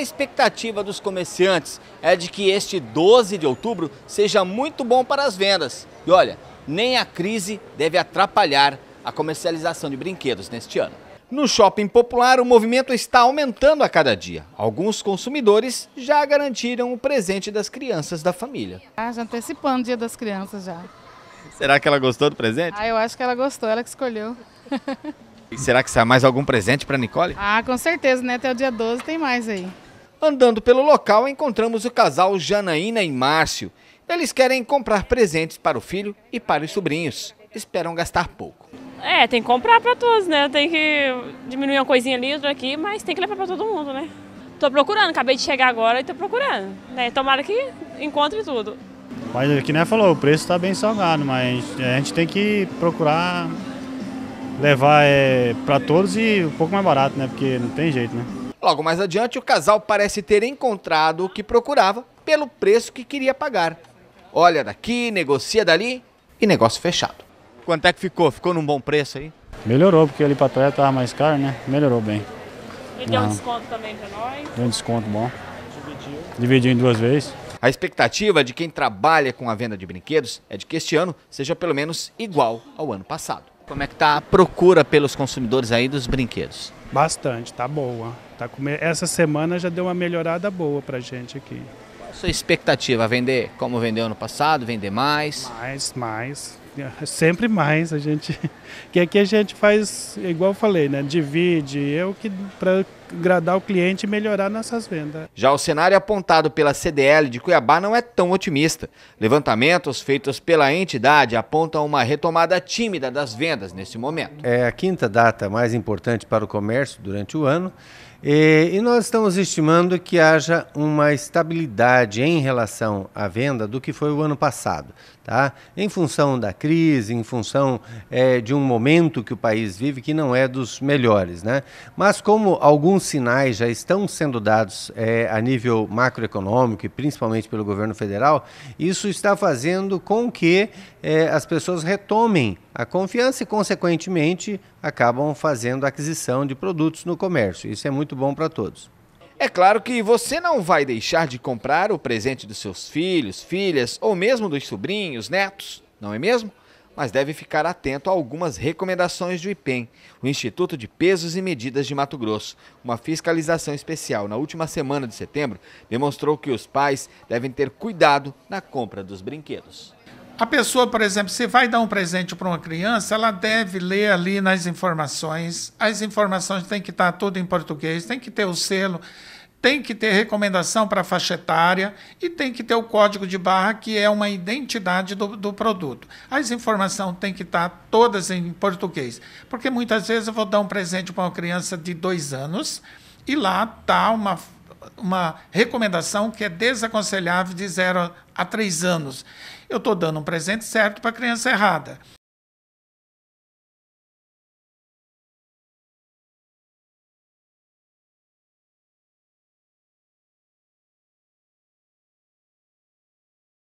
a expectativa dos comerciantes é de que este 12 de outubro seja muito bom para as vendas. E olha, nem a crise deve atrapalhar a comercialização de brinquedos neste ano. No shopping popular, o movimento está aumentando a cada dia. Alguns consumidores já garantiram o presente das crianças da família. Ah, já antecipando o dia das crianças já. Será que ela gostou do presente? Ah, eu acho que ela gostou, ela que escolheu. E será que sai mais algum presente para Nicole? Ah, com certeza, né? Até o dia 12 tem mais aí. Andando pelo local, encontramos o casal Janaína e Márcio. Eles querem comprar presentes para o filho e para os sobrinhos. Esperam gastar pouco. É, tem que comprar para todos, né? Tem que diminuir uma coisinha ali, outra aqui, mas tem que levar para todo mundo, né? Tô procurando, acabei de chegar agora e tô procurando. Né? Tomara que encontre tudo. Mas é que nem falou, o preço está bem salgado, mas a gente tem que procurar levar é, para todos e um pouco mais barato, né? Porque não tem jeito, né? Logo mais adiante, o casal parece ter encontrado o que procurava pelo preço que queria pagar. Olha daqui, negocia dali e negócio fechado. Quanto é que ficou? Ficou num bom preço aí? Melhorou, porque ali para trás estava mais caro, né? Melhorou bem. E deu um desconto também para nós? Deu um desconto bom. Dividiu. Dividiu em duas vezes. A expectativa de quem trabalha com a venda de brinquedos é de que este ano seja pelo menos igual ao ano passado. Como é que tá a procura pelos consumidores aí dos brinquedos? Bastante, tá boa. Tá com... Essa semana já deu uma melhorada boa para gente aqui. Qual a sua expectativa? Vender como vendeu ano passado? Vender mais? Mais, mais. Sempre mais. A gente. Que aqui a gente faz, igual eu falei, né? Divide. Eu que. para agradar o cliente e melhorar nossas vendas. Já o cenário apontado pela CDL de Cuiabá não é tão otimista. Levantamentos feitos pela entidade apontam uma retomada tímida das vendas nesse momento. É a quinta data mais importante para o comércio durante o ano. E, e, nós estamos estimando que haja uma estabilidade em relação à venda do que foi o ano passado, tá? Em função da crise, em função é, de um momento que o país vive que não é dos melhores, né? Mas como alguns alguns sinais já estão sendo dados é, a nível macroeconômico e principalmente pelo governo federal, isso está fazendo com que é, as pessoas retomem a confiança e, consequentemente, acabam fazendo aquisição de produtos no comércio. Isso é muito bom para todos. É claro que você não vai deixar de comprar o presente dos seus filhos, filhas ou mesmo dos sobrinhos, netos, não é mesmo? mas deve ficar atento a algumas recomendações do IPEM, o Instituto de Pesos e Medidas de Mato Grosso. Uma fiscalização especial na última semana de setembro demonstrou que os pais devem ter cuidado na compra dos brinquedos. A pessoa, por exemplo, se vai dar um presente para uma criança, ela deve ler ali nas informações. As informações têm que estar tudo em português, tem que ter o selo tem que ter recomendação para faixa etária e tem que ter o código de barra, que é uma identidade do, do produto. As informações têm que estar tá todas em português, porque muitas vezes eu vou dar um presente para uma criança de dois anos e lá está uma, uma recomendação que é desaconselhável de zero a três anos. Eu estou dando um presente certo para a criança errada.